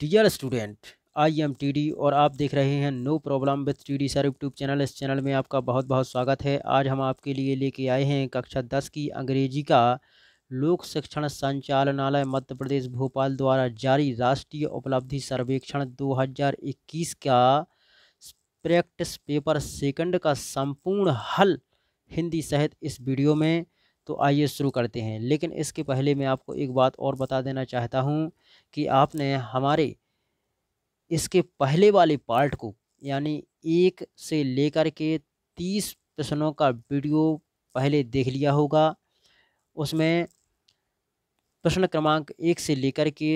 Dear student I am T D और आप देख रहे हैं no problem with T D sir YouTube channel इस चैनल में आपका बहुत बहुत स्वागत है आज हम आपके लिए लेके आए हैं कक्षा दस की अंग्रेजी का लोक शिक्षण संचालनालय मध्य प्रदेश भोपाल द्वारा जारी राष्ट्रीय उपलब्धि सर्वेक्षण 2021 का प्रैक्टिस पेपर सेकंड का संपूर्ण हल हिंदी सहित इस वीडियो में तो आइए शुरू करते हैं लेकिन इसके पहले मैं आपको एक बात और बता देना चाहता हूँ कि आपने हमारे इसके पहले वाले पार्ट को यानी एक से लेकर के तीस प्रश्नों का वीडियो पहले देख लिया होगा उसमें प्रश्न क्रमांक एक से लेकर के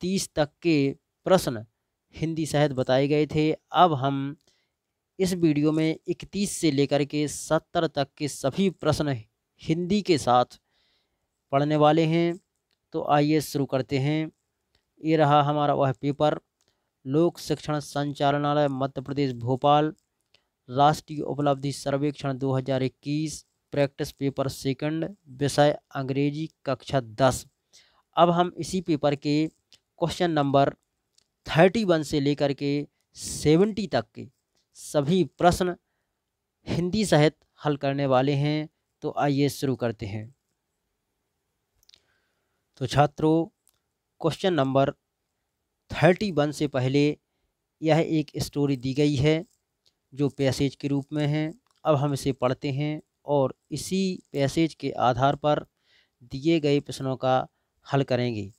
तीस तक के प्रश्न हिंदी सहित बताए गए थे अब हम इस वीडियो में इकतीस से लेकर के सत्तर तक के सभी प्रश्न हिंदी के साथ पढ़ने वाले हैं तो आइए शुरू करते हैं ये रहा हमारा वह पेपर लोक शिक्षण संचालनालय मध्य प्रदेश भोपाल राष्ट्रीय उपलब्धि सर्वेक्षण 2021 प्रैक्टिस पेपर सेकंड विषय अंग्रेजी कक्षा दस अब हम इसी पेपर के क्वेश्चन नंबर थर्टी वन से लेकर के सेवेंटी तक के सभी प्रश्न हिंदी सहित हल करने वाले हैं तो आइए शुरू करते हैं तो छात्रों क्वेश्चन नंबर थर्टी वन से पहले यह एक स्टोरी दी गई है जो पैसेज के रूप में है अब हम इसे पढ़ते हैं और इसी पैसेज के आधार पर दिए गए प्रश्नों का हल करेंगे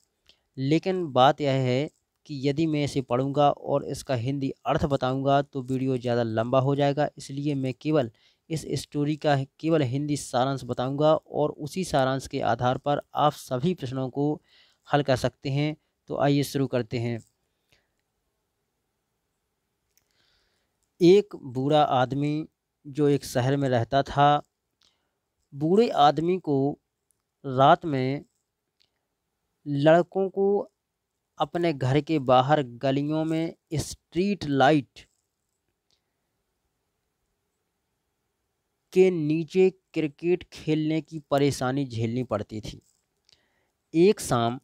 लेकिन बात यह है कि यदि मैं इसे पढ़ूंगा और इसका हिंदी अर्थ बताऊंगा तो वीडियो ज़्यादा लंबा हो जाएगा इसलिए मैं केवल इस स्टोरी का केवल हिंदी सारांश बताऊंगा और उसी सारांश के आधार पर आप सभी प्रश्नों को हल कर सकते हैं तो आइए शुरू करते हैं एक बूढ़ा आदमी जो एक शहर में रहता था बूढ़े आदमी को रात में लड़कों को अपने घर के बाहर गलियों में स्ट्रीट लाइट के नीचे क्रिकेट खेलने की परेशानी झेलनी पड़ती थी एक शाम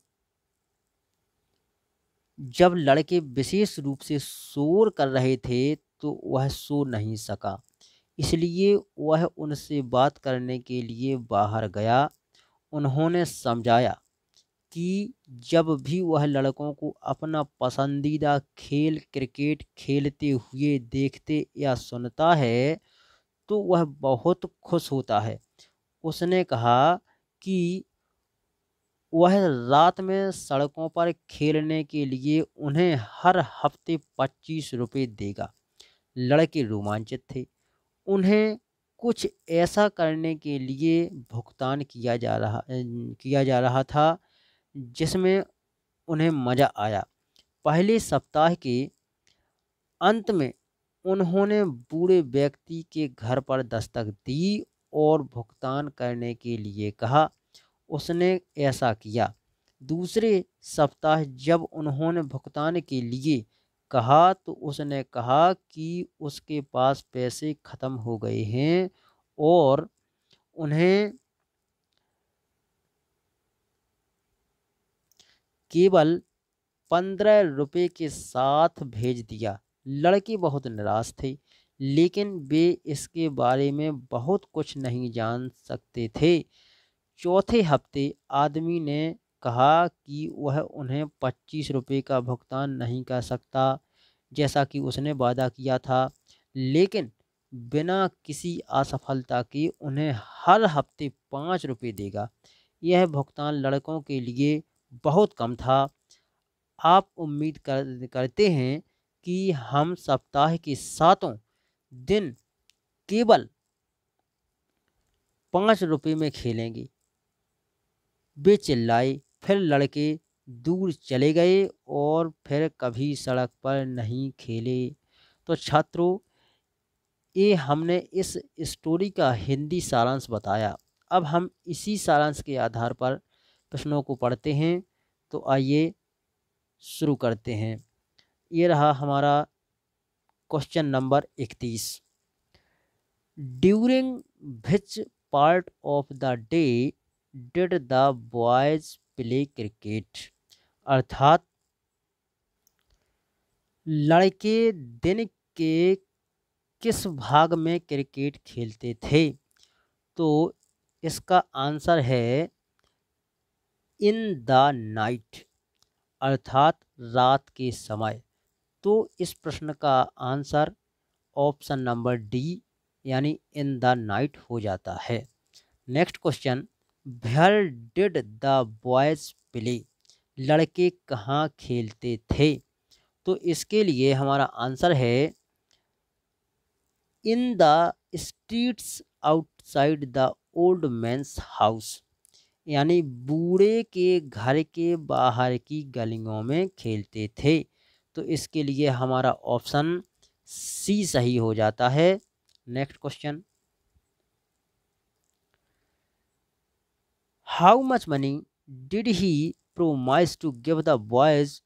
जब लड़के विशेष रूप से शोर कर रहे थे तो वह सो नहीं सका इसलिए वह उनसे बात करने के लिए बाहर गया उन्होंने समझाया कि जब भी वह लड़कों को अपना पसंदीदा खेल क्रिकेट खेलते हुए देखते या सुनता है तो वह बहुत खुश होता है उसने कहा कि वह रात में सड़कों पर खेलने के लिए उन्हें हर हफ्ते पच्चीस रुपये देगा लड़के रोमांचित थे उन्हें कुछ ऐसा करने के लिए भुगतान किया जा रहा किया जा रहा था जिसमें उन्हें मज़ा आया पहले सप्ताह के अंत में उन्होंने बूढ़े व्यक्ति के घर पर दस्तक दी और भुगतान करने के लिए कहा उसने ऐसा किया दूसरे सप्ताह जब उन्होंने भुगतान के लिए कहा तो उसने कहा कि उसके पास पैसे ख़त्म हो गए हैं और उन्हें केवल पंद्रह रुपये के साथ भेज दिया लड़की बहुत निराश थी लेकिन वे इसके बारे में बहुत कुछ नहीं जान सकते थे चौथे हफ्ते आदमी ने कहा कि वह उन्हें पच्चीस रुपये का भुगतान नहीं कर सकता जैसा कि उसने वादा किया था लेकिन बिना किसी असफलता के उन्हें हर हफ्ते पाँच रुपये देगा यह भुगतान लड़कों के लिए बहुत कम था आप उम्मीद कर करते हैं कि हम सप्ताह के सातों दिन केवल पाँच रुपये में खेलेंगे वे चिल्लाए फिर लड़के दूर चले गए और फिर कभी सड़क पर नहीं खेले तो छात्रों ये हमने इस स्टोरी का हिंदी सारांश बताया अब हम इसी सारांश के आधार पर प्रश्नों को पढ़ते हैं तो आइए शुरू करते हैं ये रहा हमारा क्वेश्चन नंबर इकतीस during which part of the day did the boys play cricket अर्थात लड़के दिन के किस भाग में क्रिकेट खेलते थे तो इसका आंसर है इन द नाइट अर्थात रात के समय तो इस प्रश्न का आंसर ऑप्शन नंबर डी यानी इन द नाइट हो जाता है next question where did the boys play लड़के कहाँ खेलते थे तो इसके लिए हमारा आंसर है in the streets outside the old man's house यानी बूढ़े के घर के बाहर की गलियों में खेलते थे तो इसके लिए हमारा ऑप्शन सी सही हो जाता है next question how much money did he promise to give the boys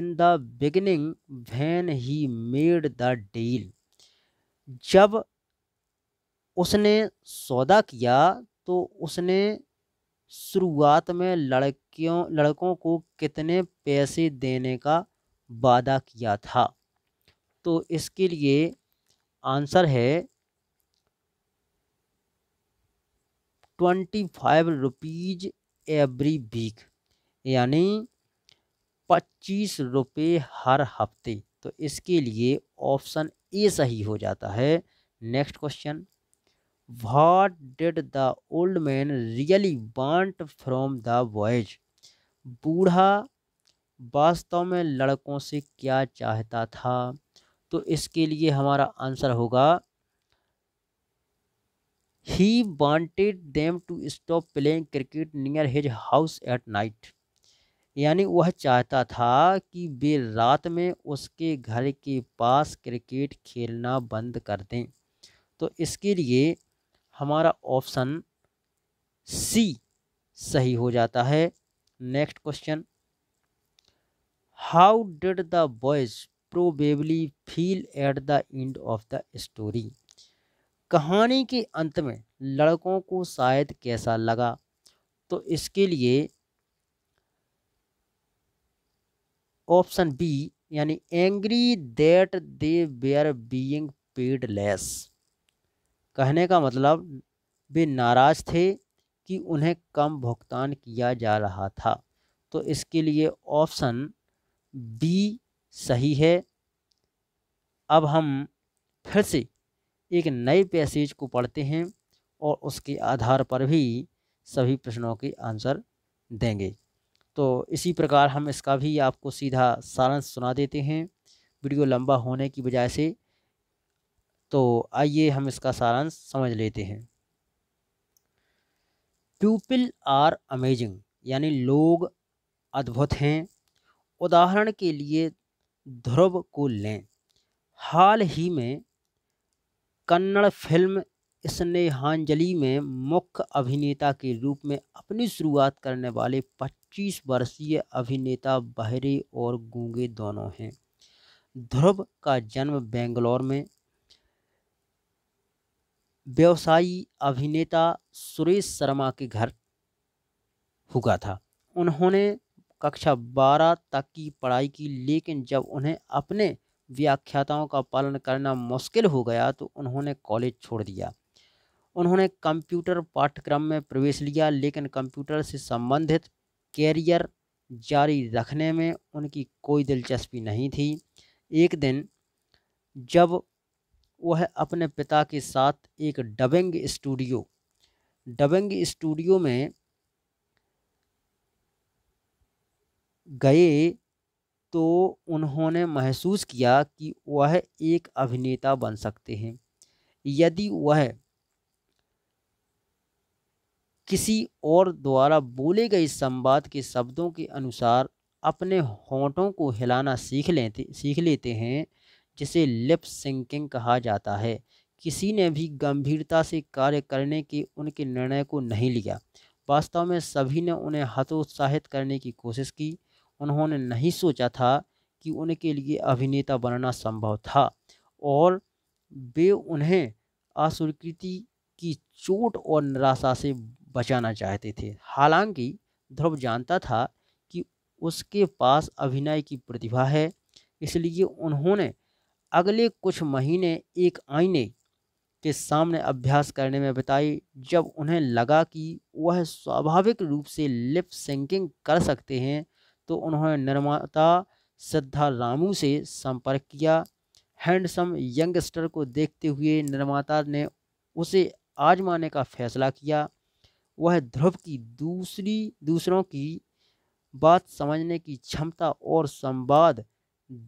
in the beginning when he made the deal जब उसने सौदा किया तो उसने शुरुआत में लड़कियों लड़कों को कितने पैसे देने का वादा किया था तो इसके लिए आंसर है twenty five rupees every week यानी पच्चीस रुपये हर हफ्ते तो इसके लिए ऑप्शन ए सही हो जाता है next question what did the old man really want from the boys बूढ़ा वास्तव में लड़कों से क्या चाहता था तो इसके लिए हमारा आंसर होगा he wanted them to stop playing cricket near his house at night यानी वह चाहता था कि वे रात में उसके घर के पास क्रिकेट खेलना बंद कर दें तो इसके लिए हमारा ऑप्शन सी सही हो जाता है next question how did the boys probably feel at the end of the story कहानी के अंत में लड़कों को शायद कैसा लगा तो इसके लिए ऑप्शन बी यानी angry that they were being paid less कहने का मतलब वे नाराज़ थे कि उन्हें कम भुगतान किया जा रहा था तो इसके लिए ऑप्शन बी सही है अब हम फिर से एक नए पैसेज को पढ़ते हैं और उसके आधार पर भी सभी प्रश्नों के आंसर देंगे तो इसी प्रकार हम इसका भी आपको सीधा सारांश सुना देते हैं वीडियो लंबा होने की बजाय से तो आइए हम इसका सारांश समझ लेते हैं पीपल आर अमेजिंग यानी लोग अद्भुत हैं उदाहरण के लिए ध्रुव को लें हाल ही में कन्नड़ फिल्म स्नेहांजलि में मुख्य अभिनेता के रूप में अपनी शुरुआत करने वाले 25 वर्षीय अभिनेता बहरे और गूंगे दोनों हैं ध्रुव का जन्म बेंगलोर में व्यवसायी अभिनेता सुरेश शर्मा के घर हुआ था उन्होंने कक्षा बारह तक की पढ़ाई की लेकिन जब उन्हें अपने व्याख्याताओं का पालन करना मुश्किल हो गया तो उन्होंने कॉलेज छोड़ दिया उन्होंने कंप्यूटर पाठ्यक्रम में प्रवेश लिया लेकिन कंप्यूटर से संबंधित कैरियर जारी रखने में उनकी कोई दिलचस्पी नहीं थी एक दिन जब वह अपने पिता के साथ एक डबिंग स्टूडियो डबिंग स्टूडियो में गए तो उन्होंने महसूस किया कि वह एक अभिनेता बन सकते हैं यदि वह किसी और द्वारा बोले गए संवाद के शब्दों के अनुसार अपने होंठों को हिलाना सीख लेते सीख लेते हैं जिसे लिप सिंकिंग कहा जाता है किसी ने भी गंभीरता से कार्य करने के उनके निर्णय को नहीं लिया वास्तव में सभी ने उन्हें हतोत्साहित करने की कोशिश की उन्होंने नहीं सोचा था कि उनके लिए अभिनेता बनना संभव था और वे उन्हें अस्वीकृति की चोट और निराशा से बचाना चाहते थे हालांकि ध्रुव जानता था कि उसके पास अभिनय की प्रतिभा है इसलिए उन्होंने अगले कुछ महीने एक आईने के सामने अभ्यास करने में बिताए जब उन्हें लगा कि वह स्वाभाविक रूप से लिप सिंकिंग कर सकते हैं तो उन्होंने निर्माता सिद्धा रामू से संपर्क किया हैंडसम यंगस्टर को देखते हुए निर्माता ने उसे आजमाने का फैसला किया वह ध्रुव की दूसरी दूसरों की बात समझने की क्षमता और संवाद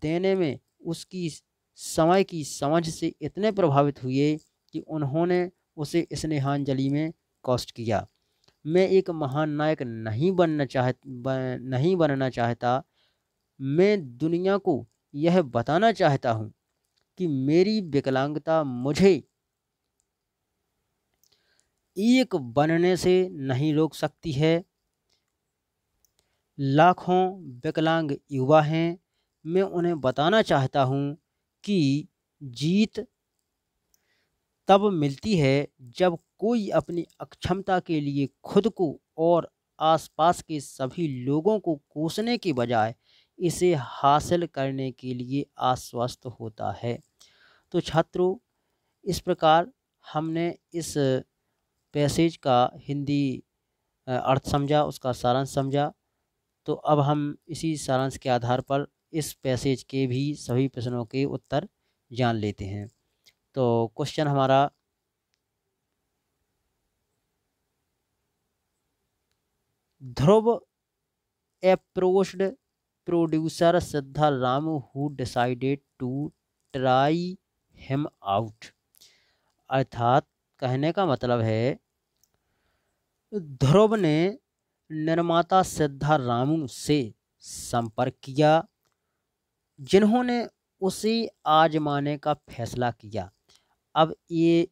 देने में उसकी समय की समझ से इतने प्रभावित हुए कि उन्होंने उसे स्नेहांजलि में कॉस्ट किया मैं एक महान नायक नहीं बनना चाह बन, नहीं बनना चाहता मैं दुनिया को यह बताना चाहता हूँ कि मेरी विकलांगता मुझे एक बनने से नहीं रोक सकती है लाखों विकलांग युवा हैं मैं उन्हें बताना चाहता हूँ कि जीत तब मिलती है जब कोई अपनी अक्षमता के लिए खुद को और आसपास के सभी लोगों को कोसने के बजाय इसे हासिल करने के लिए आश्वस्त होता है तो छात्रों इस प्रकार हमने इस पैसेज का हिंदी अर्थ समझा उसका सारांश समझा तो अब हम इसी सारांश के आधार पर इस पैसेज के भी सभी प्रश्नों के उत्तर जान लेते हैं तो क्वेश्चन हमारा ध्रुव approached producer Siddha Ram who decided to try him out अर्थात कहने का मतलब है ध्रुव ने निर्माता सिद्धा रामू से संपर्क किया जिन्होंने उसे आजमाने का फैसला किया अब ये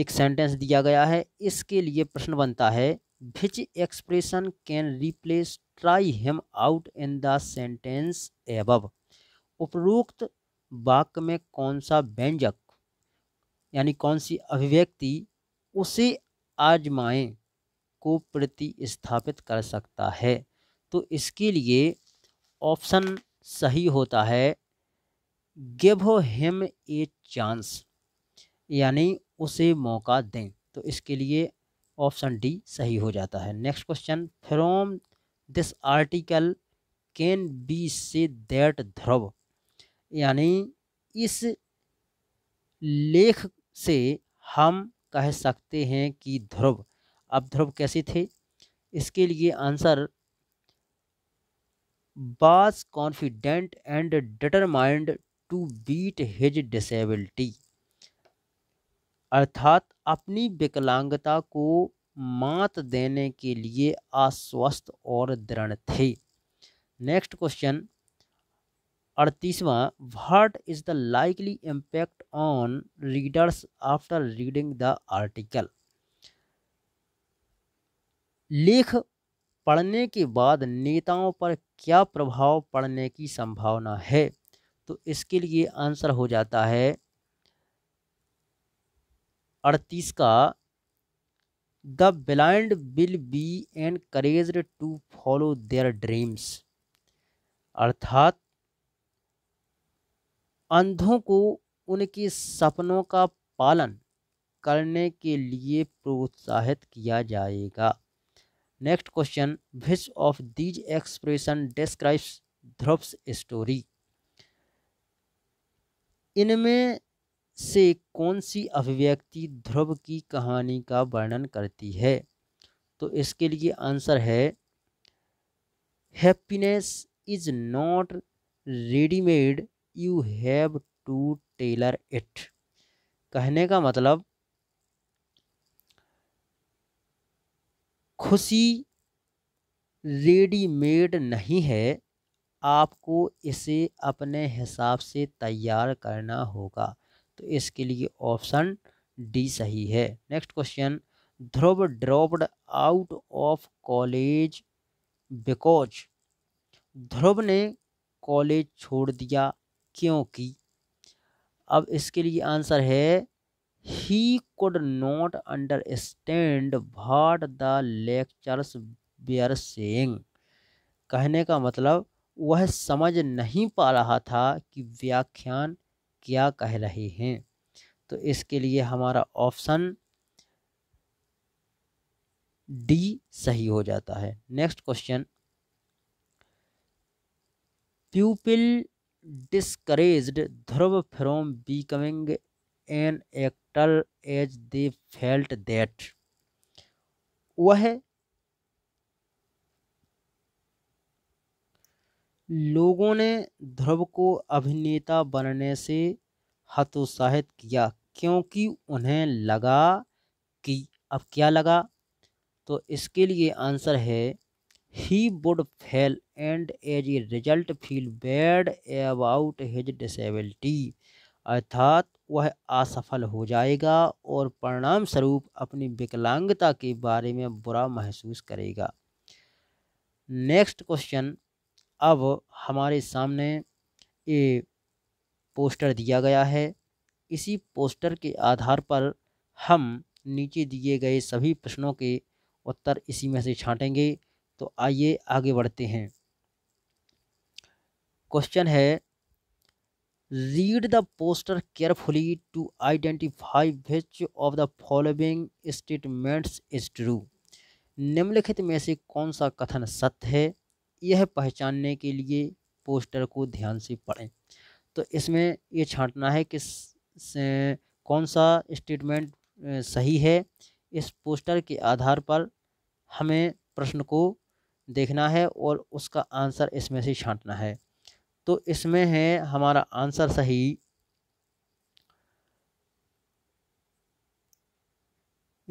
एक सेंटेंस दिया गया है इसके लिए प्रश्न बनता है which expression can replace try him out in the sentence above उपरोक्त वाक्य में कौन सा व्यंजक यानी कौन सी अभिव्यक्ति उसे आजमाएं को प्रतिस्थापित कर सकता है तो इसके लिए ऑप्शन सही होता है गिव हिम ए चांस यानी उसे मौका दें तो इसके लिए ऑप्शन डी सही हो जाता है next question from this article can be said that Dhruv यानी इस लेख से हम कह सकते हैं कि ध्रुव अब ध्रुव कैसे थे इसके लिए answer was confident and determined to beat his disability अर्थात अपनी विकलांगता को मात देने के लिए आश्वस्त और दृढ़ थे नेक्स्ट क्वेश्चन अड़तीसवां what is the likely impact on readers after reading the article लेख पढ़ने के बाद नेताओं पर क्या प्रभाव पड़ने की संभावना है तो इसके लिए आंसर हो जाता है अड़तीस का the blind will be encourage to follow their dreams अर्थात अंधों को उनके सपनों का पालन करने के लिए प्रोत्साहित किया जाएगा next question which of these expression describes Dhruv's story इनमें से कौन सी अभिव्यक्ति ध्रुव की कहानी का वर्णन करती है तो इसके लिए आंसर है happiness is not readymade you have to tailor it कहने का मतलब खुशी रेडीमेड नहीं है आपको इसे अपने हिसाब से तैयार करना होगा तो इसके लिए ऑप्शन डी सही है next question Dhruv dropped out of college because Dhruv ने कॉलेज छोड़ दिया क्योंकि अब इसके लिए आंसर है he could not understand what the lectures they are saying कहने का मतलब वह समझ नहीं पा रहा था कि व्याख्यान क्या कह रहे हैं तो इसके लिए हमारा ऑप्शन डी सही हो जाता है next question pupil discouraged Dhruv from becoming an actor as they felt that वह लोगों ने ध्रुव को अभिनेता बनने से हतोत्साहित किया क्योंकि उन्हें लगा कि अब क्या लगा तो इसके लिए आंसर है he would fail and as a result feel bad about his disability अर्थात वह असफल हो जाएगा और परिणाम स्वरूप अपनी विकलांगता के बारे में बुरा महसूस करेगा नेक्स्ट क्वेश्चन अब हमारे सामने ये पोस्टर दिया गया है इसी पोस्टर के आधार पर हम नीचे दिए गए सभी प्रश्नों के उत्तर इसी में से छांटेंगे तो आइए आगे बढ़ते हैं क्वेश्चन है read the poster carefully to identify which of the following statements is true निम्नलिखित में से कौन सा कथन सत्य है यह पहचानने के लिए पोस्टर को ध्यान से पढ़ें तो इसमें ये छांटना है कि कौन सा स्टेटमेंट सही है इस पोस्टर के आधार पर हमें प्रश्न को देखना है और उसका आंसर इसमें से छांटना है तो इसमें है हमारा आंसर सही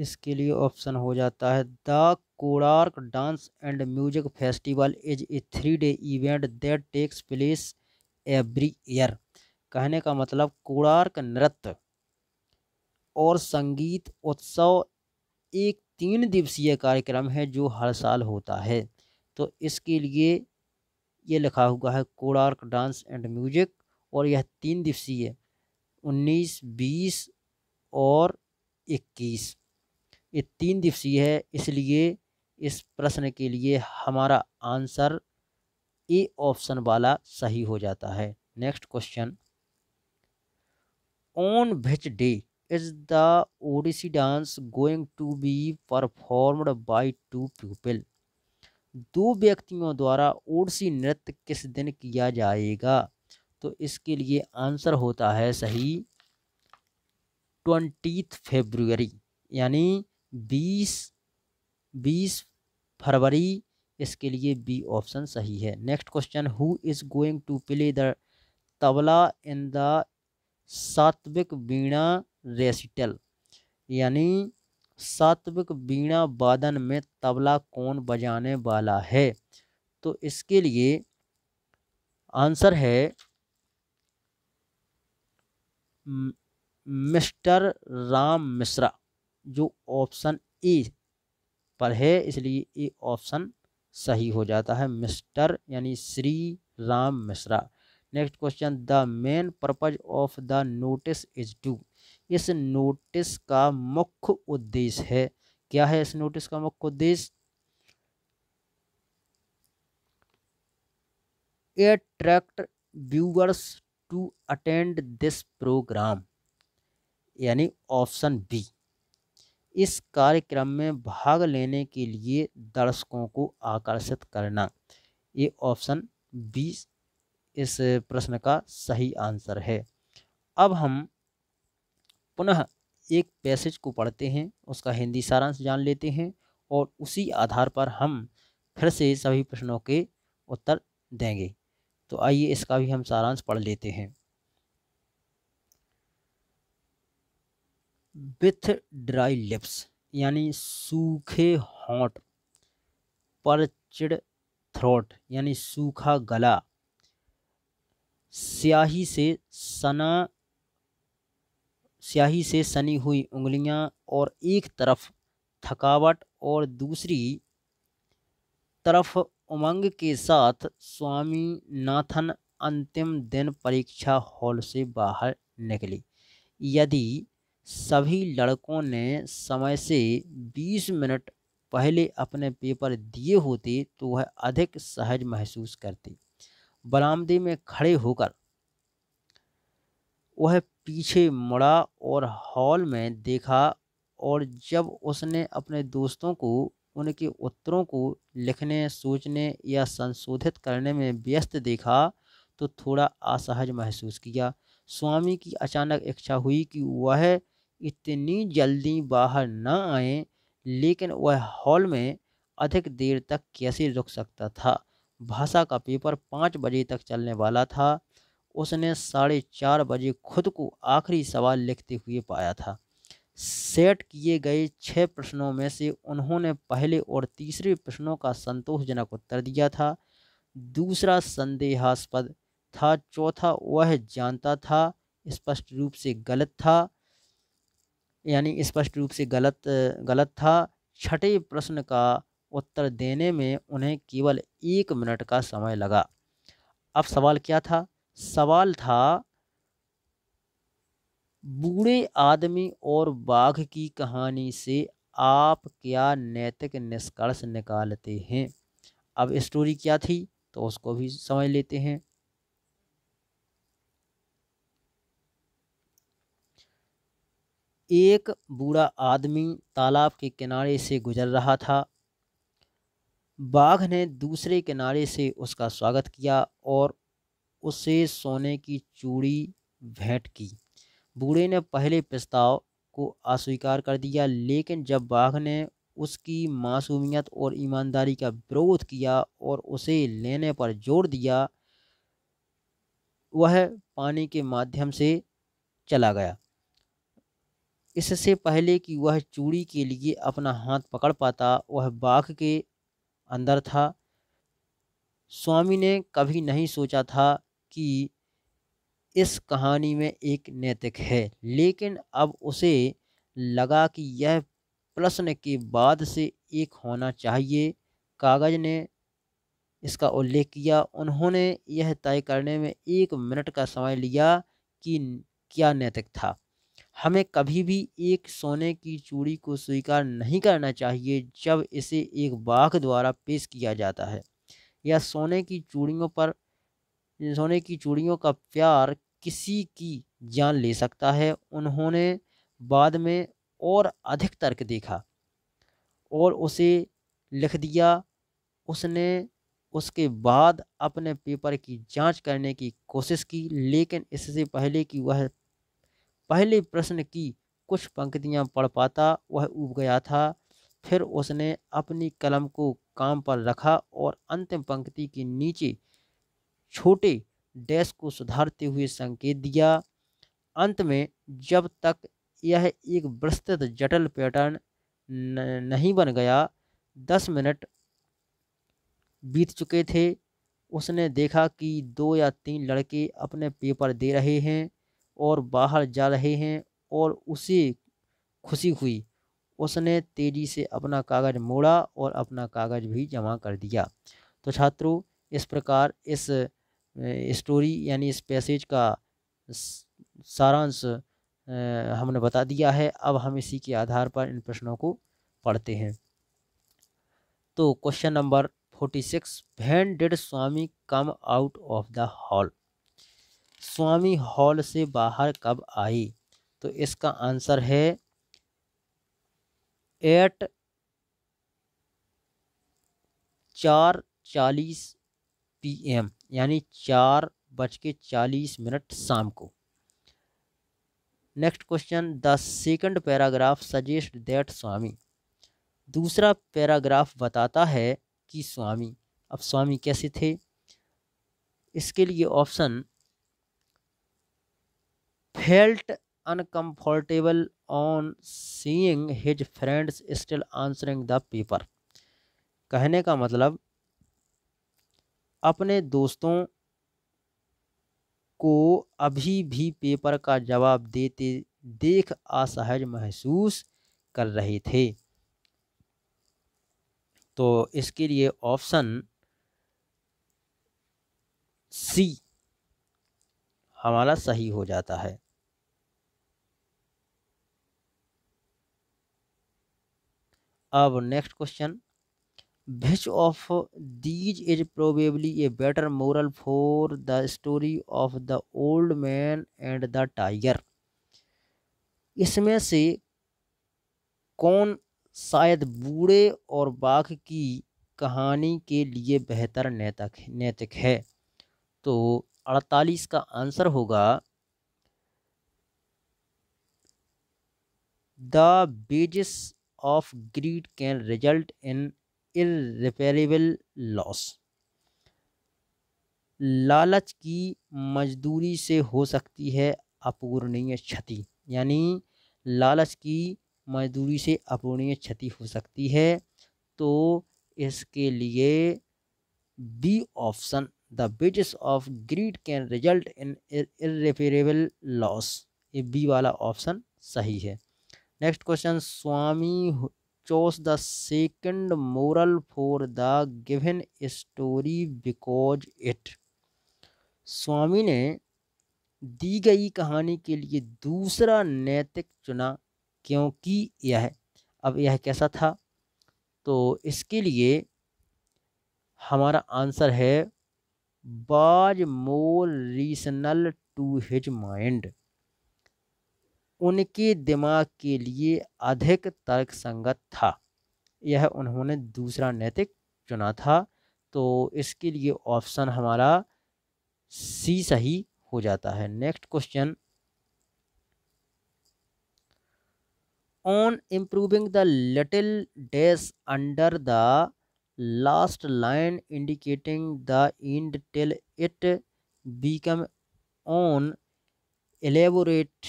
इसके लिए ऑप्शन हो जाता है the Konark dance and music festival is a three day event that takes place every year कहने का मतलब कोड़ार्क नृत्य और संगीत उत्सव एक तीन दिवसीय कार्यक्रम है जो हर साल होता है तो इसके लिए ये लिखा हुआ है कोड़ार्क डांस एंड म्यूजिक और यह तीन दिवसीय उन्नीस बीस और इक्कीस ये तीन दिवसीय है इसलिए इस प्रश्न के लिए हमारा आंसर ए ऑप्शन वाला सही हो जाता है next question on which day is the Odissi dance going to be performed by two people दो व्यक्तियों द्वारा ओडिसी नृत्य किस दिन किया जाएगा तो इसके लिए आंसर होता है सही ट्वेंटी फेब्रुवरी यानी बीस बीस फरवरी इसके लिए बी ऑप्शन सही है next question who is going to play the tabla in the Satvik veena recital यानी सात्विक वीणा वादन में तबला कौन बजाने वाला है तो इसके लिए आंसर है मिस्टर राम मिश्रा जो ऑप्शन ए पर है इसलिए ये ऑप्शन सही हो जाता है मिस्टर यानी Shri Ram Mishra next question the main purpose of the notice is to इस नोटिस का मुख्य उद्देश्य है क्या है इस नोटिस का मुख्य उद्देश्य attract viewers to attend this program यानी ऑप्शन बी इस कार्यक्रम में भाग लेने के लिए दर्शकों को आकर्षित करना ये ऑप्शन बी इस प्रश्न का सही आंसर है अब हम पुनः एक पैसेज को पढ़ते हैं उसका हिंदी सारांश जान लेते हैं और उसी आधार पर हम फिर से सभी प्रश्नों के उत्तर देंगे तो आइए इसका भी हम सारांश पढ़ लेते हैं विथ ड्राई लिप्स यानी सूखे होंठ परचिड थ्रोट यानी सूखा गला स्याही से सना स्याही से सनी हुई उंगलियां और एक तरफ थकावट और दूसरी तरफ उमंग के साथ स्वामी नाथन अंतिम दिन परीक्षा हॉल से बाहर निकली यदि सभी लड़कों ने समय से 20 मिनट पहले अपने पेपर दिए होते तो वह अधिक सहज महसूस करती बरामदे में खड़े होकर वह पीछे मुड़ा और हॉल में देखा और जब उसने अपने दोस्तों को उनके उत्तरों को लिखने सोचने या संशोधित करने में व्यस्त देखा तो थोड़ा असहज महसूस किया स्वामी की अचानक इच्छा हुई कि वह इतनी जल्दी बाहर ना आए लेकिन वह हॉल में अधिक देर तक कैसे रुक सकता था भाषा का पेपर पाँच बजे तक चलने वाला था उसने साढ़े चार बजे खुद को आखिरी सवाल लिखते हुए पाया था सेट किए गए छः प्रश्नों में से उन्होंने पहले और तीसरे प्रश्नों का संतोषजनक उत्तर दिया था दूसरा संदेहास्पद था चौथा वह जानता था स्पष्ट रूप से गलत था यानी स्पष्ट रूप से गलत गलत था छठे प्रश्न का उत्तर देने में उन्हें केवल एक मिनट का समय लगा अब सवाल क्या था सवाल था बूढ़े आदमी और बाघ की कहानी से आप क्या नैतिक निष्कर्ष निकालते हैं अब स्टोरी क्या थी तो उसको भी समझ लेते हैं एक बूढ़ा आदमी तालाब के किनारे से गुजर रहा था बाघ ने दूसरे किनारे से उसका स्वागत किया और उसे सोने की चूड़ी भेंट की बूढ़े ने पहले प्रस्ताव को अस्वीकार कर दिया लेकिन जब बाघ ने उसकी मासूमियत और ईमानदारी का विरोध किया और उसे लेने पर जोर दिया वह पानी के माध्यम से चला गया इससे पहले कि वह चूड़ी के लिए अपना हाथ पकड़ पाता वह बाघ के अंदर था स्वामी ने कभी नहीं सोचा था कि इस कहानी में एक नैतिक है लेकिन अब उसे लगा कि यह प्रश्न के बाद से एक होना चाहिए कागज ने इसका उल्लेख किया उन्होंने यह तय करने में एक मिनट का समय लिया कि क्या नैतिक था हमें कभी भी एक सोने की चूड़ी को स्वीकार नहीं करना चाहिए जब इसे एक बाघ द्वारा पेश किया जाता है या सोने की चूड़ियों पर सोने की चूड़ियों का प्यार किसी की जान ले सकता है उन्होंने बाद में और अधिक तर्क देखा और उसे लिख दिया उसने उसके बाद अपने पेपर की जांच करने की कोशिश की लेकिन इससे पहले कि वह पहले प्रश्न की कुछ पंक्तियां पढ़ पाता वह उब गया था फिर उसने अपनी कलम को काम पर रखा और अंतिम पंक्ति के नीचे छोटे डैश को सुधारते हुए संकेत दिया अंत में जब तक यह एक विस्तृत जटिल पैटर्न नहीं बन गया दस मिनट बीत चुके थे उसने देखा कि दो या तीन लड़के अपने पेपर दे रहे हैं और बाहर जा रहे हैं और उसे खुशी हुई उसने तेज़ी से अपना कागज़ मोड़ा और अपना कागज़ भी जमा कर दिया तो छात्रों इस प्रकार इस स्टोरी यानी इस पैसेज का सारांश हमने बता दिया है अब हम इसी के आधार पर इन प्रश्नों को पढ़ते हैं तो question number forty six when did Swami come out of the hall Swami hall से बाहर कब आई तो इसका आंसर है एट चार चालीस पीएम यानी चार बज के चालीस मिनट शाम को next question the second paragraph suggest that Swami दूसरा पैराग्राफ बताता है कि स्वामी अब स्वामी कैसे थे इसके लिए option felt uncomfortable on seeing his friends still answering the paper कहने का मतलब अपने दोस्तों को अभी भी पेपर का जवाब देते देख असहज महसूस कर रहे थे तो इसके लिए ऑप्शन सी हमारा सही हो जाता है अब next question which of these is probably a better moral for the story of the old man and the tiger इसमें से कौन शायद बूढ़े और बाघ की कहानी के लिए बेहतर नैतिक नैतिक है तो अड़तालीस का आंसर होगा the wages of greed can result in irreparable loss लालच की मजदूरी से हो सकती है अपूर्णीय क्षति यानी लालच की मजदूरी से अपूर्णीय क्षति हो सकती है तो इसके लिए B option the wages of greed can result in irreparable loss ये बी वाला ऑप्शन सही है next question Swami chose the second moral for the given story because it Swami ने दी गई कहानी के लिए दूसरा नैतिक चुना क्योंकि यह अब यह कैसा था तो इसके लिए हमारा आंसर है was more reasonable to his mind उनके दिमाग के लिए अधिक तर्क संगत था यह उन्होंने दूसरा नैतिक चुना था तो इसके लिए ऑप्शन हमारा सी सही हो जाता है next question on improving the little dash under the last line indicating the end till it become an elaborate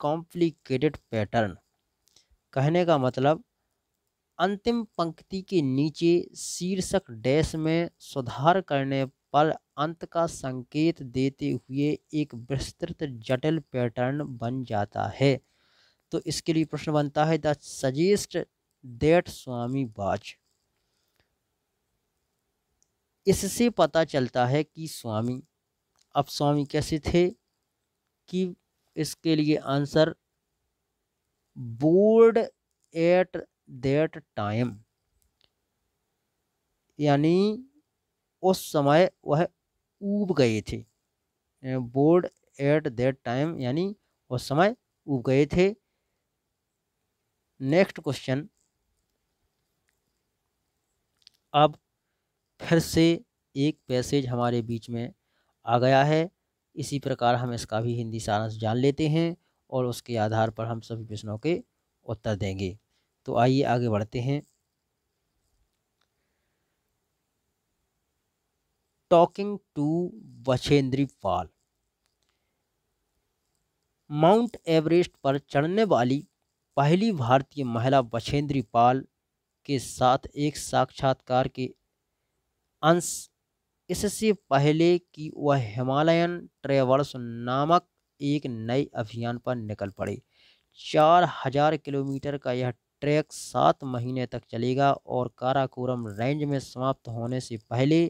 complicated pattern कहने का मतलब अंतिम पंक्ति के नीचे शीर्षक डैश में सुधार करने पर अंत का संकेत देते हुए एक विस्तृत जटिल पैटर्न बन जाता है तो इसके लिए प्रश्न बनता है द सजेस्ट दैट स्वामी बाज इससे पता चलता है कि स्वामी अब स्वामी कैसे थे कि इसके लिए answer bored at that time यानी उस समय वह ऊब गए थे बोर्ड एट दैट टाइम यानी उस समय ऊब गए थे नेक्स्ट क्वेश्चन अब फिर से एक पैसेज हमारे बीच में आ गया है इसी प्रकार हम इसका भी हिंदी सारांश जान लेते हैं और उसके आधार पर हम सभी प्रश्नों के उत्तर देंगे तो आइए आगे बढ़ते हैं talking to Bachendri Pal mount Everest पर चढ़ने वाली पहली भारतीय महिला बछेंद्री पाल के साथ एक साक्षात्कार के अंश इससे पहले कि वह हिमालयन ट्रेवर्स नामक एक नए अभियान पर निकल पड़े चार हजार किलोमीटर का यह ट्रैक सात महीने तक चलेगा और काराकोरम रेंज में समाप्त होने से पहले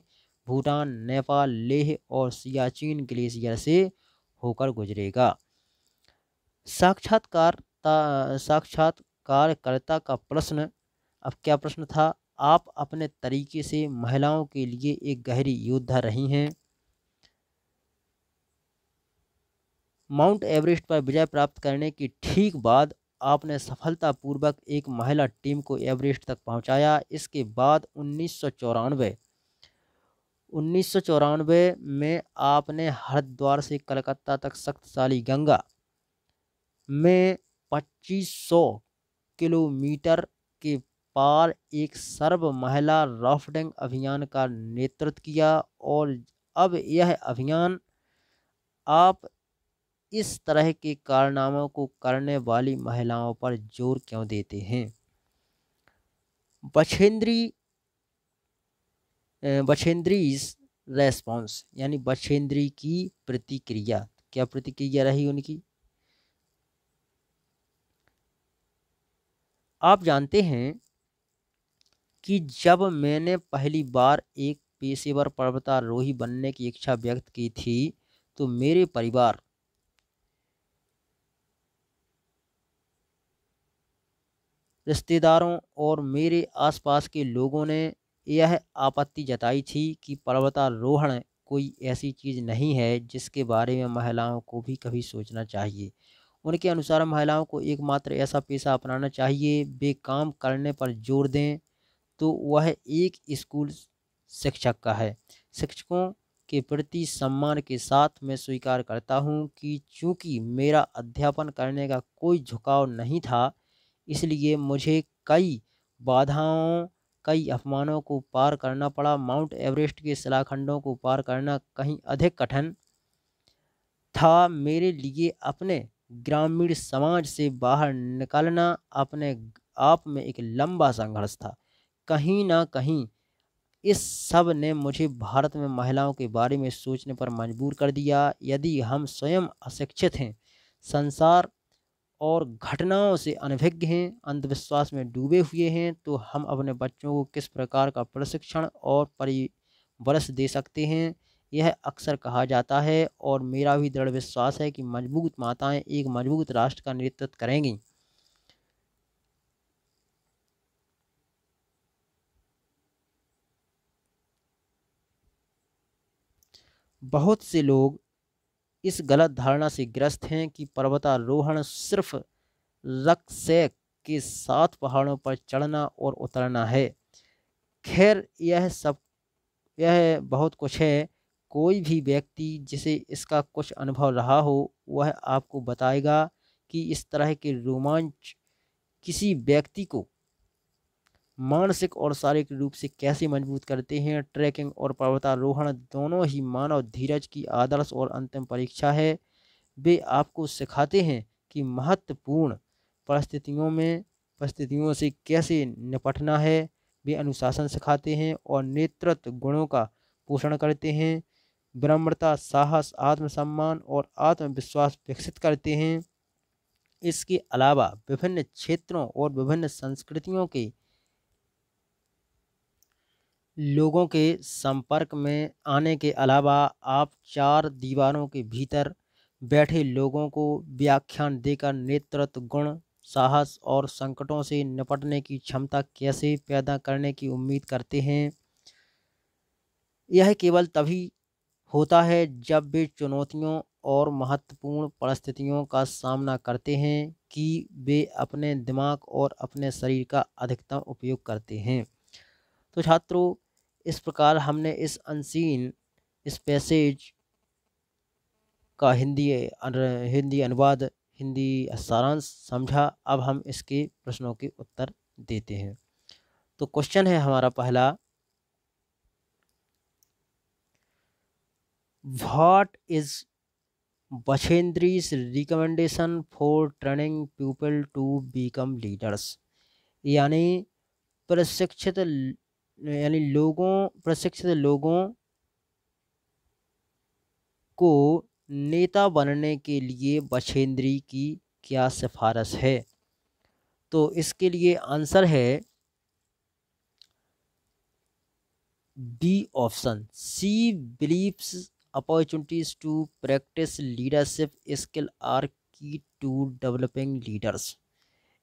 भूटान नेपाल लेह और सियाचिन ग्लेशियर से होकर गुजरेगा साक्षात्कार साक्षात्कारकर्ता का प्रश्न अब क्या प्रश्न था आप अपने तरीके से महिलाओं के लिए एक गहरी योद्धा रही हैं माउंट एवरेस्ट पर विजय प्राप्त करने के ठीक बाद आपने सफलतापूर्वक एक महिला टीम को एवरेस्ट तक पहुंचाया। इसके बाद उन्नीस सौ चौरानवे उन्नीस सौ चौरानवे में आपने हरिद्वार से कलकत्ता तक शक्तिशाली गंगा में पच्चीस सौ किलोमीटर पार एक सर्व महिला राफ्टिंग अभियान का नेतृत्व किया और अब यह अभियान आप इस तरह के कारनामों को करने वाली महिलाओं पर जोर क्यों देते हैं बछेंद्री बछेंद्री रेस्पॉन्स यानी बछेंद्री की प्रतिक्रिया क्या प्रतिक्रिया रही उनकी आप जानते हैं कि जब मैंने पहली बार एक पेशेवर पर्वतारोही बनने की इच्छा व्यक्त की थी तो मेरे परिवार रिश्तेदारों और मेरे आसपास के लोगों ने यह आपत्ति जताई थी कि पर्वतारोहण कोई ऐसी चीज़ नहीं है जिसके बारे में महिलाओं को भी कभी सोचना चाहिए उनके अनुसार महिलाओं को एकमात्र ऐसा पेशा अपनाना चाहिए वे काम करने पर जोर दें तो वह एक स्कूल शिक्षक का है शिक्षकों के प्रति सम्मान के साथ मैं स्वीकार करता हूँ कि चूँकि मेरा अध्यापन करने का कोई झुकाव नहीं था इसलिए मुझे कई बाधाओं कई अपमानों को पार करना पड़ा माउंट एवरेस्ट के शिलाखंडों को पार करना कहीं अधिक कठिन था मेरे लिए अपने ग्रामीण समाज से बाहर निकलना अपने आप में एक लंबा संघर्ष था कहीं ना कहीं इस सब ने मुझे भारत में महिलाओं के बारे में सोचने पर मजबूर कर दिया यदि हम स्वयं अशिक्षित हैं संसार और घटनाओं से अनभिज्ञ हैं अंधविश्वास में डूबे हुए हैं तो हम अपने बच्चों को किस प्रकार का प्रशिक्षण और परिवर्श दे सकते हैं यह अक्सर कहा जाता है और मेरा भी दृढ़ विश्वास है कि मजबूत माताएं एक मजबूत राष्ट्र का नेतृत्व करेंगी बहुत से लोग इस गलत धारणा से ग्रस्त हैं कि पर्वतारोहण सिर्फ रक्सैक के साथ पहाड़ों पर चढ़ना और उतरना है खैर यह सब यह बहुत कुछ है कोई भी व्यक्ति जिसे इसका कुछ अनुभव रहा हो वह आपको बताएगा कि इस तरह के रोमांच किसी व्यक्ति को मानसिक और शारीरिक रूप से कैसे मजबूत करते हैं ट्रैकिंग और पर्वतारोहण दोनों ही मानव धीरज की आदर्श और अंतिम परीक्षा है वे आपको सिखाते हैं कि महत्वपूर्ण परिस्थितियों में परिस्थितियों से कैसे निपटना है वे अनुशासन सिखाते हैं और नेतृत्व गुणों का पोषण करते हैं विनम्रता साहस आत्मसम्मान और आत्मविश्वास विकसित करते हैं इसके अलावा विभिन्न क्षेत्रों और विभिन्न संस्कृतियों के लोगों के संपर्क में आने के अलावा आप चार दीवारों के भीतर बैठे लोगों को व्याख्यान देकर नेतृत्व गुण साहस और संकटों से निपटने की क्षमता कैसे पैदा करने की उम्मीद करते हैं यह केवल तभी होता है जब वे चुनौतियों और महत्वपूर्ण परिस्थितियों का सामना करते हैं कि वे अपने दिमाग और अपने शरीर का अधिकतम उपयोग करते हैं तो छात्रों इस प्रकार हमने इस अनसीन इस पैसेज का हिंदी हिंदी अनुवाद हिंदी सारांश समझा अब हम इसके प्रश्नों के उत्तर देते हैं तो क्वेश्चन है हमारा पहला what is Bachendri's recommendation for training people to become leaders यानी प्रशिक्षित यानी लोगों प्रशिक्षित लोगों को नेता बनने के लिए बछेंद्री की क्या सिफारिश है तो इसके लिए आंसर है B option she believes opportunities to practice leadership skill are key to developing leaders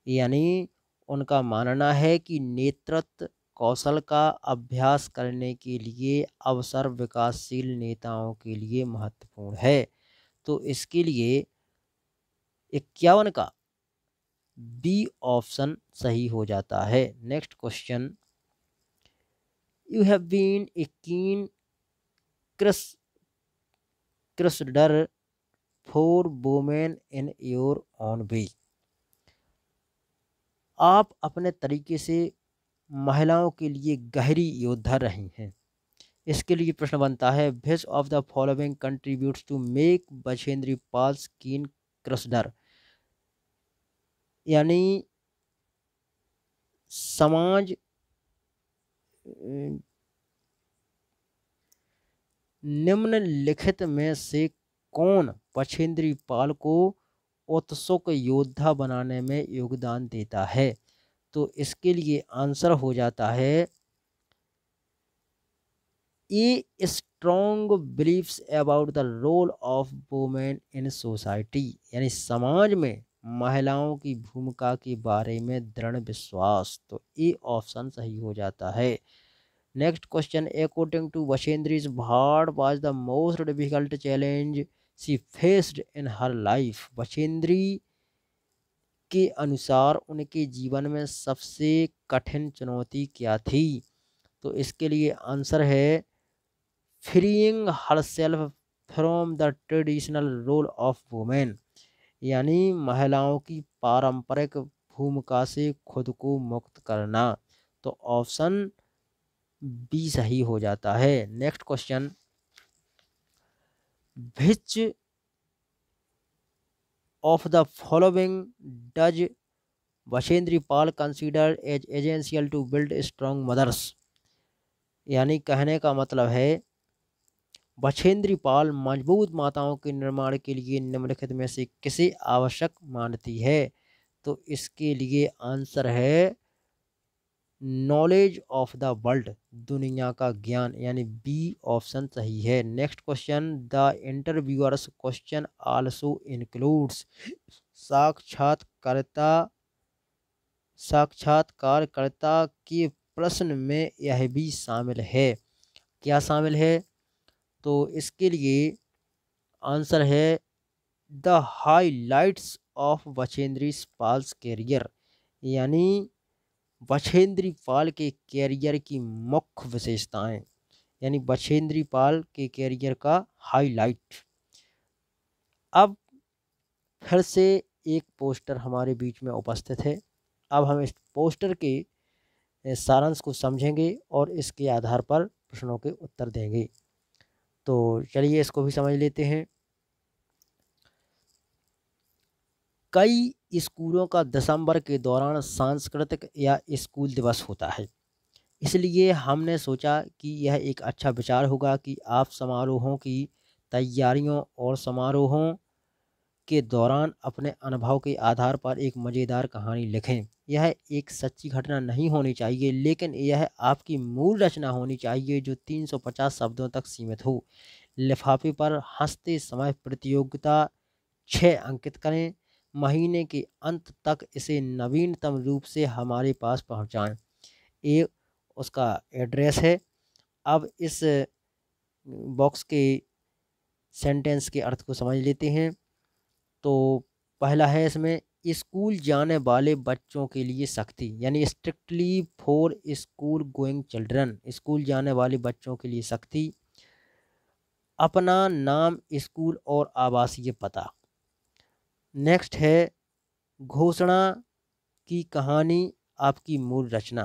यानी उनका मानना है कि नेतृत्व कौशल का अभ्यास करने के लिए अवसर विकासशील नेताओं के लिए महत्वपूर्ण है तो इसके लिए इक्यावन का बी ऑप्शन सही हो जाता है next question you have been a keen क्रिस crusader for women in your own way आप अपने तरीके से महिलाओं के लिए गहरी योद्धा रही हैं इसके लिए प्रश्न बनता है which of the following contributes to make Bachendri Pal keen crusader यानी समाज निम्नलिखित में से कौन पछेंद्री पाल को उत्सुक योद्धा बनाने में योगदान देता है तो इसके लिए आंसर हो जाता है a strong beliefs about the role of women in society यानी समाज में महिलाओं की भूमिका के बारे में दृढ़ विश्वास तो ए e ऑप्शन सही हो जाता है next question according to Bachendri's what was the most difficult challenge she faced in her life Bachendri के अनुसार उनके जीवन में सबसे कठिन चुनौती क्या थी तो इसके लिए आंसर है freeing her self from the traditional role of women यानी महिलाओं की पारंपरिक भूमिका से खुद को मुक्त करना तो ऑप्शन बी सही हो जाता है next question which of the following does Bachendri Pal consider as essential to build strong mothers यानी कहने का मतलब है वशेंद्री पाल मजबूत माताओं के निर्माण के लिए निम्नलिखित में से किसे आवश्यक मानती है तो इसके लिए आंसर है नॉलेज ऑफ द वर्ल्ड दुनिया का ज्ञान यानी बी ऑप्शन सही है next question the interviewer's question also includes साक्षात्कारता साक्षात्कारकर्ता के प्रश्न में यह भी शामिल है क्या शामिल है तो इसके लिए आंसर है the highlights of Bachendri Pal's career यानी बछेंद्री पाल के कैरियर की मुख्य विशेषताएं यानी बछेंद्री पाल के कैरियर का हाईलाइट अब फिर से एक पोस्टर हमारे बीच में उपस्थित है अब हम इस पोस्टर के सारांश को समझेंगे और इसके आधार पर प्रश्नों के उत्तर देंगे तो चलिए इसको भी समझ लेते हैं कई स्कूलों का दिसंबर के दौरान सांस्कृतिक या स्कूल दिवस होता है इसलिए हमने सोचा कि यह एक अच्छा विचार होगा कि आप समारोहों की तैयारियों और समारोहों के दौरान अपने अनुभव के आधार पर एक मज़ेदार कहानी लिखें यह एक सच्ची घटना नहीं होनी चाहिए लेकिन यह आपकी मूल रचना होनी चाहिए जो 350 शब्दों तक सीमित हो लिफाफे पर हंसते समय प्रतियोगिता छः अंकित करें महीने के अंत तक इसे नवीनतम रूप से हमारे पास पहुँचाएँ ये उसका एड्रेस है अब इस बॉक्स के सेंटेंस के अर्थ को समझ लेते हैं तो पहला है इसमें स्कूल जाने वाले बच्चों के लिए सख्ती यानी strictly for school going children school जाने वाले बच्चों के लिए सख्ती अपना नाम स्कूल और आवासीय पता नेक्स्ट है घोषणा की कहानी आपकी मूल रचना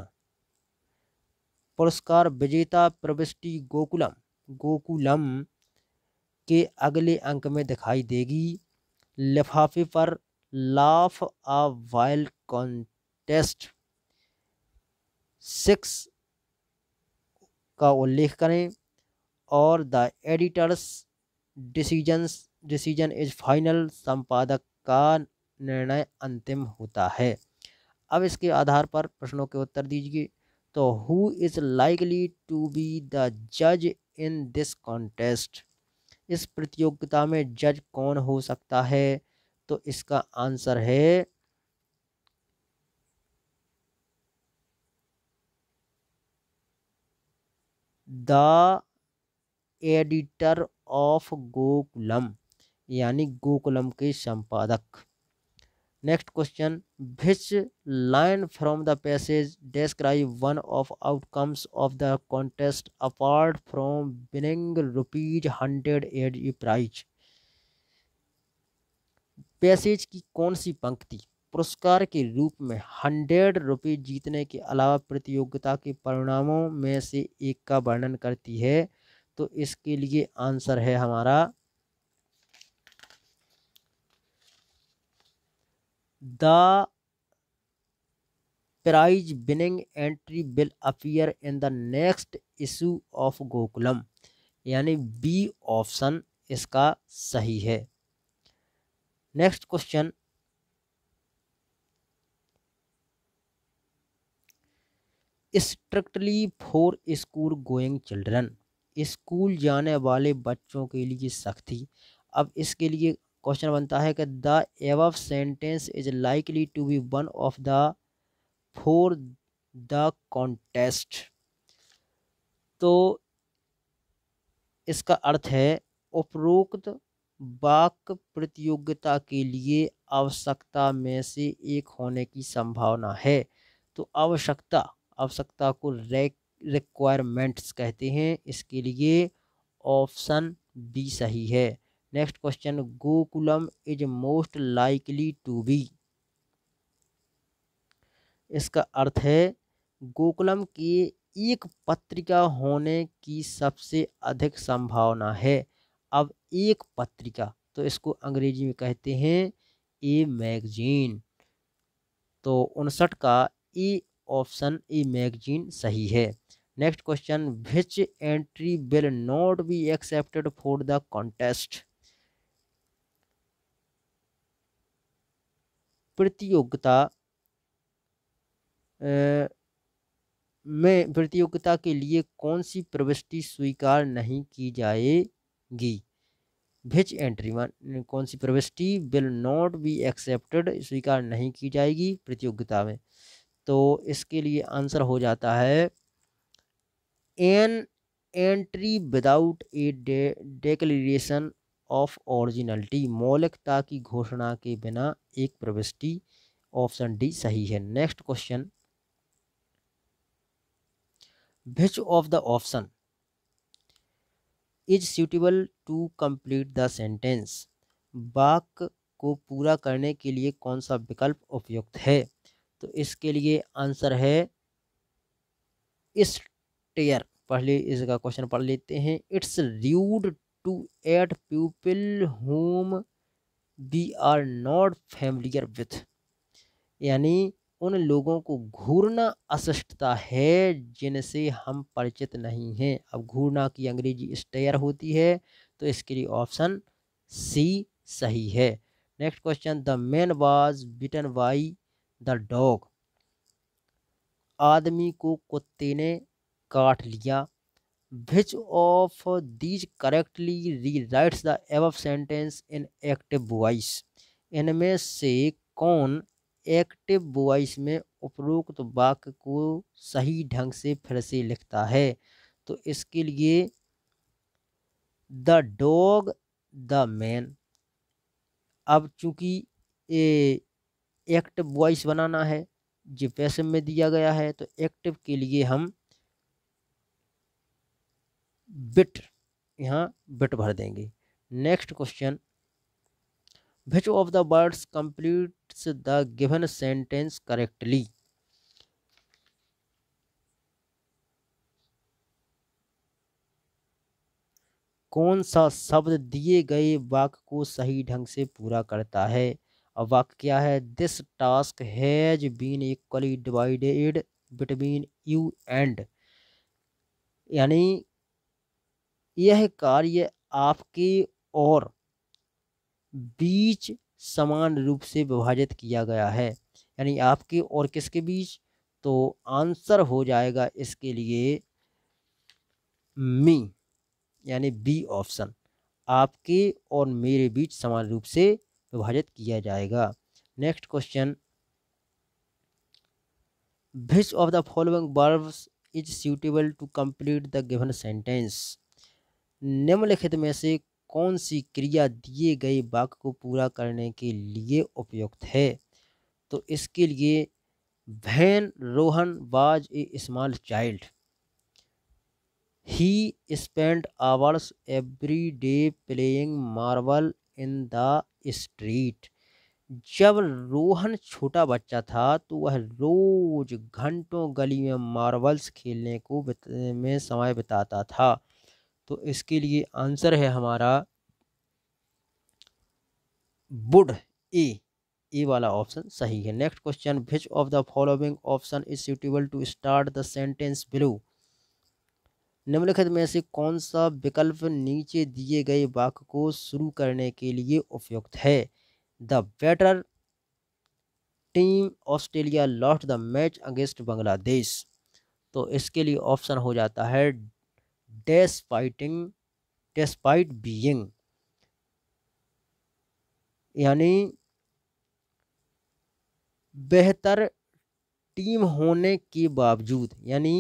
पुरस्कार विजेता प्रविष्टि गोकुलम गोकुलम के अगले अंक में दिखाई देगी लिफाफे पर laugh a wild contest six का उल्लेख करें और the editor's decisions decision is final संपादक का निर्णय अंतिम होता है अब इसके आधार पर प्रश्नों के उत्तर दीजिए तो who is likely to be the जज इन दिस कॉन्टेस्ट इस प्रतियोगिता में जज कौन हो सकता है तो इसका आंसर है द एडिटर ऑफ गोकुलम यानी गोकुलम के संपादक next question which line from the passage describe one of outcomes of the contest apart from winning rupees hundred and prize passage की कौन सी पंक्ति पुरस्कार के रूप में हंड्रेड रुपीज जीतने के अलावा प्रतियोगिता के परिणामों में से एक का वर्णन करती है तो इसके लिए आंसर है हमारा the prize winning entry will appear in the next issue of Gokulam यानी बी ऑप्शन इसका सही है next question strictly for school going children school जाने वाले बच्चों के लिए सख्ती अब इसके लिए क्वेश्चन बनता है कि the above sentence is likely to be one of the for the contest तो इसका अर्थ है उपरोक्त वाक प्रतियोगिता के लिए आवश्यकता में से एक होने की संभावना है तो आवश्यकता आवश्यकता को रिक्वायरमेंट्स कहते हैं इसके लिए ऑप्शन बी सही है next question Gokulam is most likely to be इसका अर्थ है गोकुलम की एक पत्रिका होने की सबसे अधिक संभावना है अब एक पत्रिका तो इसको अंग्रेजी में कहते हैं ए मैगजीन तो उनसठ का ए ऑप्शन ए मैगजीन सही है next question which entry will not be accepted for the contest प्रतियोगिता में प्रतियोगिता के लिए कौन सी प्रविष्टि स्वीकार नहीं की जाएगी भिच एंट्री वन कौन सी प्रविष्टि विल नॉट बी एक्सेप्टेड स्वीकार नहीं की जाएगी प्रतियोगिता में तो इसके लिए आंसर हो जाता है an entry without a declaration of originality मौलिकता की घोषणा के बिना एक प्रविष्टि ऑप्शन डी सही है next question which of the option is suitable to complete the sentence वाक को पूरा करने के लिए कौन सा विकल्प उपयुक्त है तो इसके लिए आंसर है इस टेयर पहले इसका क्वेश्चन पढ़ लेते हैं it's rude to at people whom we are not familiar with यानी उन लोगों को घूरना अशिष्टता है जिनसे हम परिचित नहीं हैं अब घूरना की अंग्रेजी स्टेयर होती है तो इसके लिए ऑप्शन सी सही है next question the man was bitten by the dog आदमी को कुत्ते ने काट लिया which of these correctly rewrites the above sentence in active voice इनमें से कौन एक्टिव वॉइस में उपरोक्त वाक्य को सही ढंग से फिर से लिखता है तो इसके लिए द डॉग द मैन अब चूंकि एक्टिव वॉइस बनाना है जो पैसे में दिया गया है तो एक्टिव के लिए हम बिट यहाँ बिट भर देंगे next question which of the words completes the given sentence correctly कौन सा शब्द दिए गए वाक्य को सही ढंग से पूरा करता है अब वाक्य क्या है this task has been equally divided between you and यानी यह कार्य आपके और बीच समान रूप से विभाजित किया गया है यानी आपके और किसके बीच तो आंसर हो जाएगा इसके लिए मी यानी बी ऑप्शन आपके और मेरे बीच समान रूप से विभाजित किया जाएगा next question which of the following verbs is suitable to complete the given sentence निम्नलिखित में से कौन सी क्रिया दिए गए वाक्य को पूरा करने के लिए उपयुक्त है तो इसके लिए when Rohan was a small child he spend hours every day playing marble in the street जब रोहन छोटा बच्चा था तो वह रोज घंटों गली में मार्बल्स खेलने को में समय बिताता था तो इसके लिए आंसर है हमारा बुड ए ए वाला ऑप्शन सही है next question which of the following option is suitable to start the sentence below निम्नलिखित में से कौन सा विकल्प नीचे दिए गए वाक्य को शुरू करने के लिए उपयुक्त है the better team Australia lost the match against Bangladesh तो इसके लिए ऑप्शन हो जाता है डेस्पाइटिंग डेस्पाइट बीइंग यानी बेहतर टीम होने के बावजूद यानी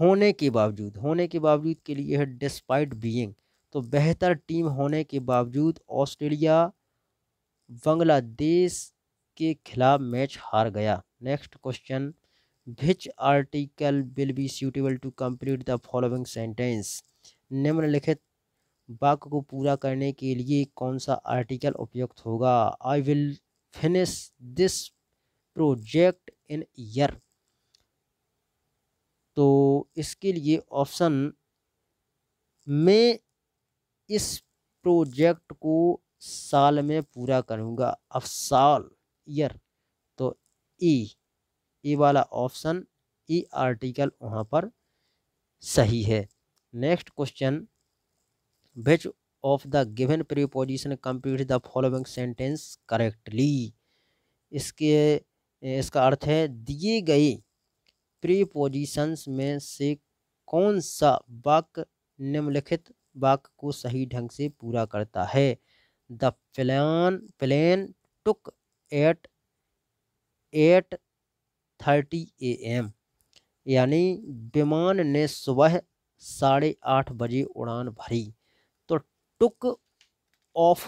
होने के बावजूद होने के बावजूद के लिए है डिस्पाइट बीइंग तो बेहतर टीम होने के बावजूद ऑस्ट्रेलिया बांग्लादेश के खिलाफ मैच हार गया next question which article will be suitable to complete the following sentence निम्नलिखित वाक्य को पूरा करने के लिए कौन सा आर्टिकल उपयुक्त होगा I will finish this project in year तो इसके लिए ऑप्शन मैं इस प्रोजेक्ट को साल में पूरा करूँगा अफ साल ईयर तो ई e. ये e वाला ऑप्शन ई आर्टिकल वहाँ पर सही है next question which of the given preposition complete the following sentence correctly इसके इसका अर्थ है दिए गए प्रीपोजिशंस में से कौन सा वाक्य निम्नलिखित वाक्य को सही ढंग से पूरा करता है the plan plane took at eight thirty A M यानी विमान ने सुबह साढ़े आठ बजे उड़ान भरी तो टुक ऑफ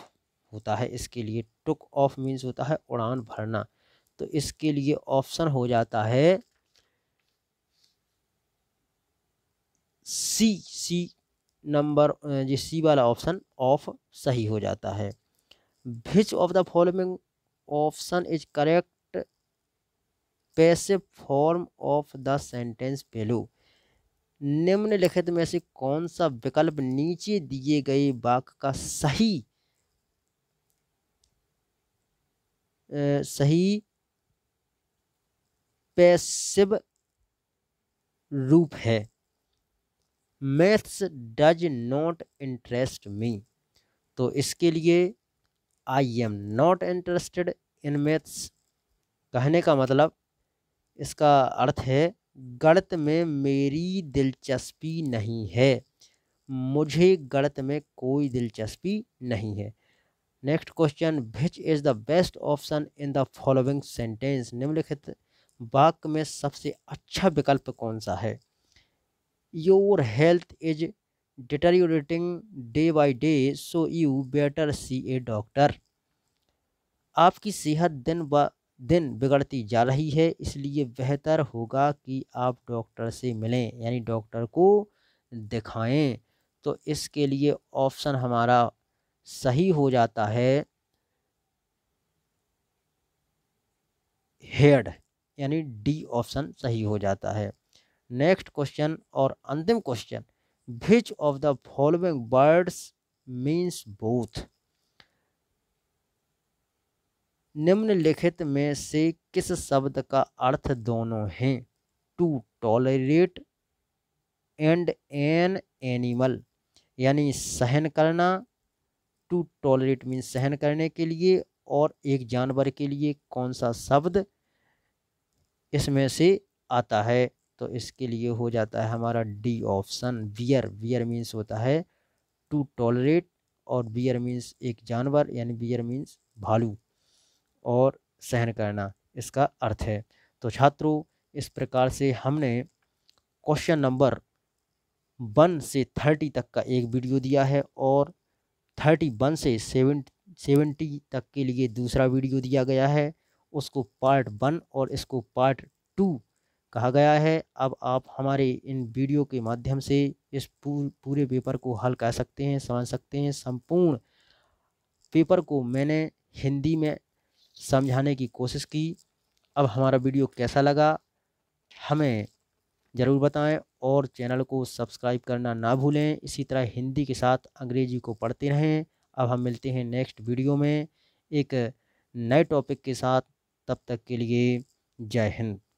होता है इसके लिए टुक ऑफ मीन्स होता है उड़ान भरना तो इसके लिए ऑप्शन हो जाता है सी सी नंबर जी सी वाला ऑप्शन ऑफ सही हो जाता है which of the following option is correct passive form of the sentence पहलू निम्नलिखित में से कौन सा विकल्प नीचे दिए गए वाक्य का सही सही पैसिव रूप है maths does not interest me तो इसके लिए I am not interested in maths कहने का मतलब इसका अर्थ है गणित में मेरी दिलचस्पी नहीं है मुझे गणित में कोई दिलचस्पी नहीं है next question which is the best option in the following sentence निम्नलिखित वाक्य में सबसे अच्छा विकल्प कौन सा है your health is deteriorating day by day so you better see a doctor आपकी सेहत दिन ब दिन बिगड़ती जा रही है इसलिए बेहतर होगा कि आप डॉक्टर से मिलें यानी डॉक्टर को दिखाएं तो इसके लिए ऑप्शन हमारा सही हो जाता है हेड यानी डी ऑप्शन सही हो जाता है नेक्स्ट क्वेश्चन और अंतिम question which of the following words means both निम्नलिखित में से किस शब्द का अर्थ दोनों हैं to tolerate and an animal यानी सहन करना टू टॉलरेट मीन सहन करने के लिए और एक जानवर के लिए कौन सा शब्द इसमें से आता है तो इसके लिए हो जाता है हमारा D option bear bear means होता है टू टॉलरेट और बियर मीन्स एक जानवर यानी बियर मीन्स भालू और सहन करना इसका अर्थ है तो छात्रों इस प्रकार से हमने क्वेश्चन नंबर वन से थर्टी तक का एक वीडियो दिया है और थर्टी वन से सेवन सेवेंटी तक के लिए दूसरा वीडियो दिया गया है उसको पार्ट वन और इसको पार्ट टू कहा गया है अब आप हमारे इन वीडियो के माध्यम से इस पूरे पेपर को हल कर सकते हैं समझ सकते हैं संपूर्ण पेपर को मैंने हिंदी में समझाने की कोशिश की अब हमारा वीडियो कैसा लगा हमें ज़रूर बताएं और चैनल को सब्सक्राइब करना ना भूलें इसी तरह हिंदी के साथ अंग्रेजी को पढ़ते रहें अब हम मिलते हैं नेक्स्ट वीडियो में एक नए टॉपिक के साथ तब तक के लिए जय हिंद